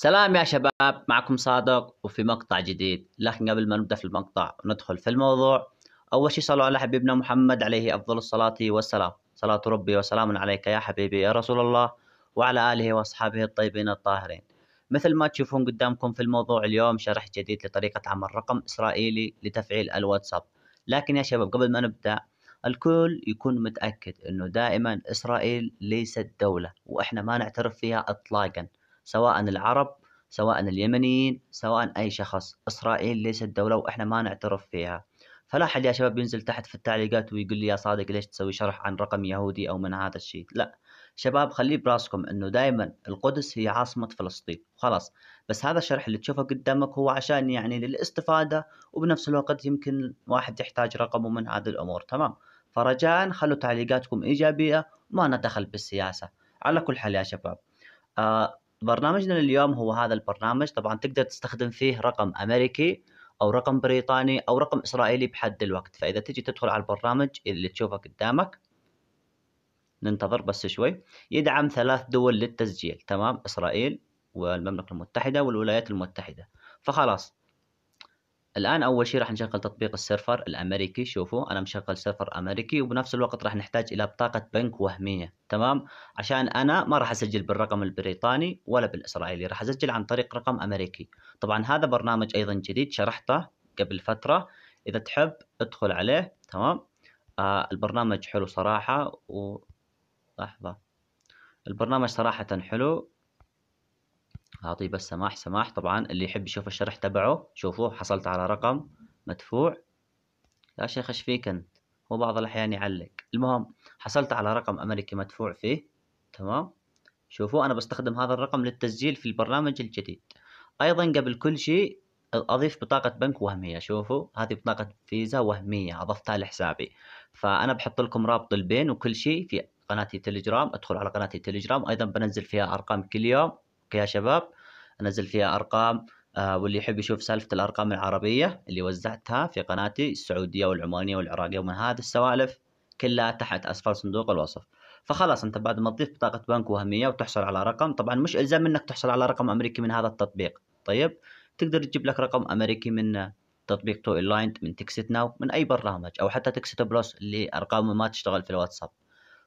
سلام يا شباب معكم صادق وفي مقطع جديد لكن قبل ما نبدأ في المقطع ندخل في الموضوع أول شيء صلوا على حبيبنا محمد عليه أفضل الصلاة والسلام صلاة ربي وسلام عليك يا حبيبي يا رسول الله وعلى آله وأصحابه الطيبين الطاهرين مثل ما تشوفون قدامكم في الموضوع اليوم شرح جديد لطريقة عمل رقم إسرائيلي لتفعيل الواتساب لكن يا شباب قبل ما نبدأ الكل يكون متأكد أنه دائما إسرائيل ليست دولة وإحنا ما نعترف فيها إطلاقاً سواء العرب سواء اليمنيين سواء أي شخص إسرائيل ليست دولة وإحنا ما نعترف فيها فلا حد يا شباب ينزل تحت في التعليقات ويقول لي يا صادق ليش تسوي شرح عن رقم يهودي أو من هذا الشيء لا شباب خليه براسكم انه دائما القدس هي عاصمة فلسطين خلاص بس هذا الشرح اللي تشوفه قدامك هو عشان يعني للاستفادة وبنفس الوقت يمكن واحد يحتاج رقمه من هذه الامور تمام فرجاء خلوا تعليقاتكم ايجابية ما ندخل بالسياسة على كل حال يا شباب آه برنامجنا اليوم هو هذا البرنامج طبعا تقدر تستخدم فيه رقم أمريكي أو رقم بريطاني أو رقم إسرائيلي بحد الوقت فإذا تجي تدخل على البرنامج اللي تشوفه قدامك ننتظر بس شوي يدعم ثلاث دول للتسجيل تمام إسرائيل والمملكة المتحدة والولايات المتحدة فخلاص الآن أول شيء راح نشغل تطبيق السيرفر الأمريكي شوفوا أنا مشغل سيرفر أمريكي وبنفس الوقت راح نحتاج إلى بطاقة بنك وهمية تمام عشان أنا ما راح أسجل بالرقم البريطاني ولا بالإسرائيلي راح أسجل عن طريق رقم أمريكي طبعا هذا برنامج أيضا جديد شرحته قبل فترة إذا تحب ادخل عليه تمام آه البرنامج حلو صراحة و لحظة البرنامج صراحة حلو هعطيه بس سماح سماح طبعا اللي يحب يشوف الشرح تبعه شوفوه حصلت على رقم مدفوع يا شيخ ايش فيك انت هو بعض الاحيان يعلق المهم حصلت على رقم امريكي مدفوع فيه تمام شوفوا انا بستخدم هذا الرقم للتسجيل في البرنامج الجديد ايضا قبل كل شيء اضيف بطاقة بنك وهمية شوفوا هذه بطاقة فيزا وهمية اضفتها لحسابي فانا بحط لكم رابط البين وكل شيء في قناتي تليجرام ادخل على قناتي تليجرام ايضا بنزل فيها ارقام كل يوم يا شباب انزل فيها ارقام آه، واللي يحب يشوف سالفة الأرقام العربية اللي وزعتها في قناتي السعودية والعمانية والعراقية ومن هذه السوالف كلها تحت أسفل صندوق الوصف فخلاص أنت بعد ما تضيف بطاقة بنك وهمية وتحصل على رقم طبعا مش إلزام أنك تحصل على رقم أمريكي من هذا التطبيق طيب تقدر تجيب لك رقم أمريكي من تطبيق تو اللايند من تكست ناو من أي برنامج أو حتى تكست بلس اللي أرقامه ما تشتغل في الواتساب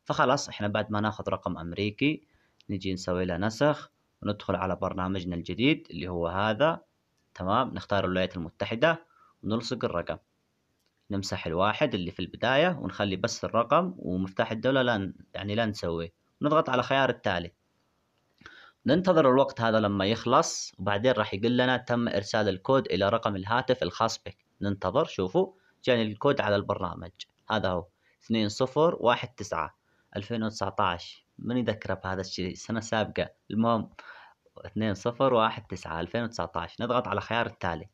فخلاص احنا بعد ما ناخذ رقم أمريكي نجي نسوي له نسخ وندخل على برنامجنا الجديد اللي هو هذا تمام نختار الولايات المتحدة ونلصق الرقم نمسح الواحد اللي في البداية ونخلي بس الرقم ومفتاح الدولة لا يعني لا نسويه نضغط على خيار التالي ننتظر الوقت هذا لما يخلص وبعدين راح يقول لنا تم إرسال الكود إلى رقم الهاتف الخاص بك ننتظر شوفوا جاني الكود على البرنامج هذا هو 2019 2019 من يذكرها بهذا الشيء السنة السابقة المهم اثنين صفر واحد تسعة ألفين وتسعتاش نضغط على خيار التالي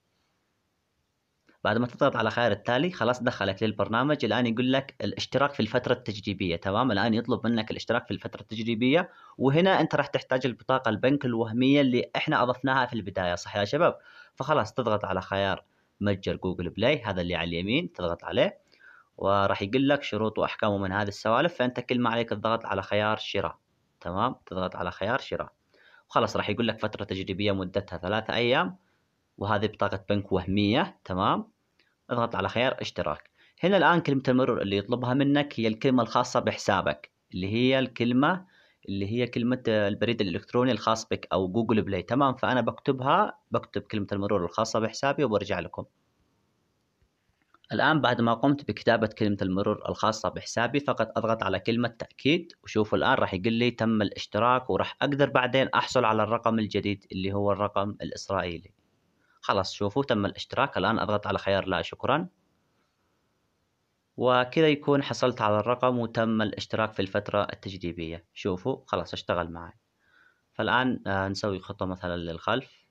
بعد ما تضغط على خيار التالي خلاص دخلك للبرنامج الآن يقول لك الاشتراك في الفترة التجريبية تمام الآن يطلب منك الاشتراك في الفترة التجريبية وهنا أنت راح تحتاج البطاقة البنك الوهمية اللي احنا أضفناها في البداية صح يا شباب فخلاص تضغط على خيار متجر جوجل بلاي هذا اللي على اليمين تضغط عليه وراح يقول لك شروط واحكام من هذه السوالف فانت كل ما عليك الضغط على خيار شراء تمام تضغط على خيار شراء وخلاص راح يقول لك فتره تجريبيه مدتها ثلاثة ايام وهذه بطاقه بنك وهميه تمام اضغط على خيار اشتراك هنا الان كلمه المرور اللي يطلبها منك هي الكلمه الخاصه بحسابك اللي هي الكلمه اللي هي كلمة البريد الإلكتروني الخاص بك أو جوجل بلاي تمام فأنا بكتبها بكتب كلمة المرور الخاصة بحسابي وبرجع لكم الآن بعد ما قمت بكتابة كلمة المرور الخاصة بحسابي فقط أضغط على كلمة تأكيد وشوفوا الآن راح يقول لي تم الاشتراك وراح أقدر بعدين أحصل على الرقم الجديد اللي هو الرقم الإسرائيلي خلاص شوفوا تم الاشتراك الآن أضغط على خيار لا شكرا وكذا يكون حصلت على الرقم وتم الاشتراك في الفترة التجديبية شوفوا خلاص اشتغل معي فالآن آه، نسوي خطوة مثلا للخلف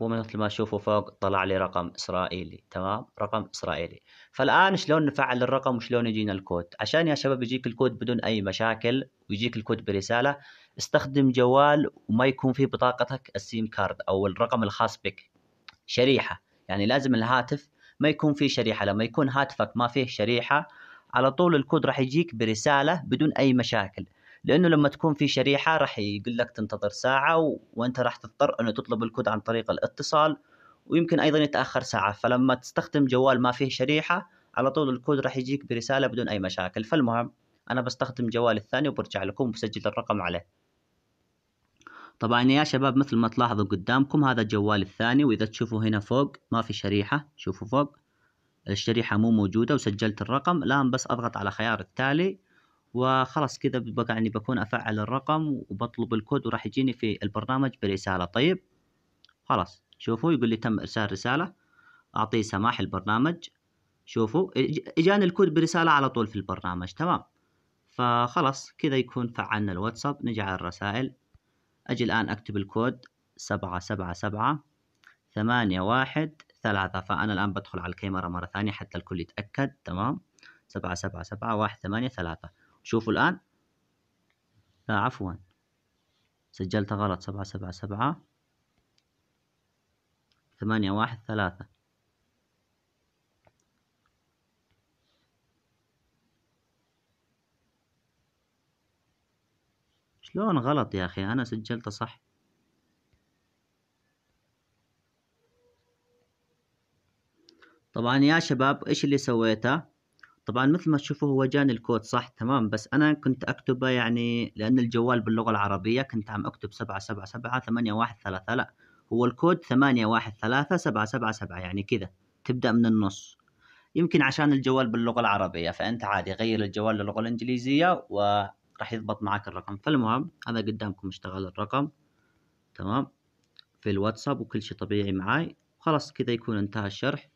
ومثل ما تشوفوا فوق طلع لي رقم اسرائيلي تمام رقم اسرائيلي فالان شلون نفعل الرقم وشلون يجينا الكود عشان يا شباب يجيك الكود بدون اي مشاكل ويجيك الكود برساله استخدم جوال وما يكون في بطاقتك السيم كارد او الرقم الخاص بك شريحه يعني لازم الهاتف ما يكون فيه شريحه لما يكون هاتفك ما فيه شريحه على طول الكود راح يجيك برساله بدون اي مشاكل لانه لما تكون في شريحه راح يقول لك تنتظر ساعه و... وانت راح تضطر انه تطلب الكود عن طريق الاتصال ويمكن ايضا يتاخر ساعه فلما تستخدم جوال ما فيه شريحه على طول الكود راح يجيك برساله بدون اي مشاكل فالمهم انا بستخدم جوال الثاني وبرجع لكم وبسجل الرقم عليه طبعا يا شباب مثل ما تلاحظوا قدامكم هذا الجوال الثاني واذا تشوفوا هنا فوق ما في شريحه شوفوا فوق الشريحه مو موجوده وسجلت الرقم الان بس اضغط على خيار التالي وخلاص كذا بقى اني يعني بكون افعل الرقم وبطلب الكود وراح يجيني في البرنامج برسالة طيب خلاص شوفوا يقول لي تم ارسال رسالة اعطيه سماح البرنامج شوفوا اجاني الكود برسالة على طول في البرنامج تمام فخلاص كذا يكون فعلنا الواتساب نجي على الرسائل أجي الآن أكتب الكود سبعة سبعة سبعة ثمانية واحد ثلاثة فأنا الآن بدخل على الكاميرا مرة ثانية حتى الكل يتأكد تمام سبعة سبعة سبعة واحد ثمانية ثلاثة شوفوا الآن لا عفوا سجلت غلط سبعة سبعة سبعة ثمانية واحد ثلاثة شلون غلط يا أخي أنا سجلت صح طبعا يا شباب إيش اللي سويته طبعا مثل ما تشوفوا هو جاني الكود صح تمام بس انا كنت اكتبه يعني لان الجوال باللغة العربية كنت عم اكتب سبعة سبعة سبعة ثمانية واحد ثلاثة لا هو الكود ثمانية واحد ثلاثة سبعة سبعة سبعة يعني كذا تبدأ من النص يمكن عشان الجوال باللغة العربية فأنت عادي غير الجوال للغة الإنجليزية وراح يضبط معك الرقم فالمهم هذا قدامكم اشتغل الرقم تمام في الواتساب وكل شيء طبيعي معاي خلاص كذا يكون انتهى الشرح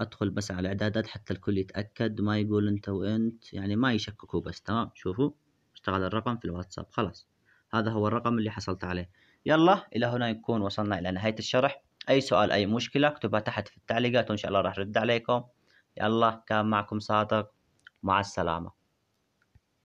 ادخل بس على الاعدادات حتى الكل يتأكد ما يقول انت وانت يعني ما يشككوا بس تمام شوفوا اشتغل الرقم في الواتساب خلاص هذا هو الرقم اللي حصلت عليه يلا الى هنا يكون وصلنا الى نهاية الشرح اي سؤال اي مشكلة اكتبها تحت في التعليقات وان شاء الله راح ارد عليكم يلا كان معكم صادق مع السلامة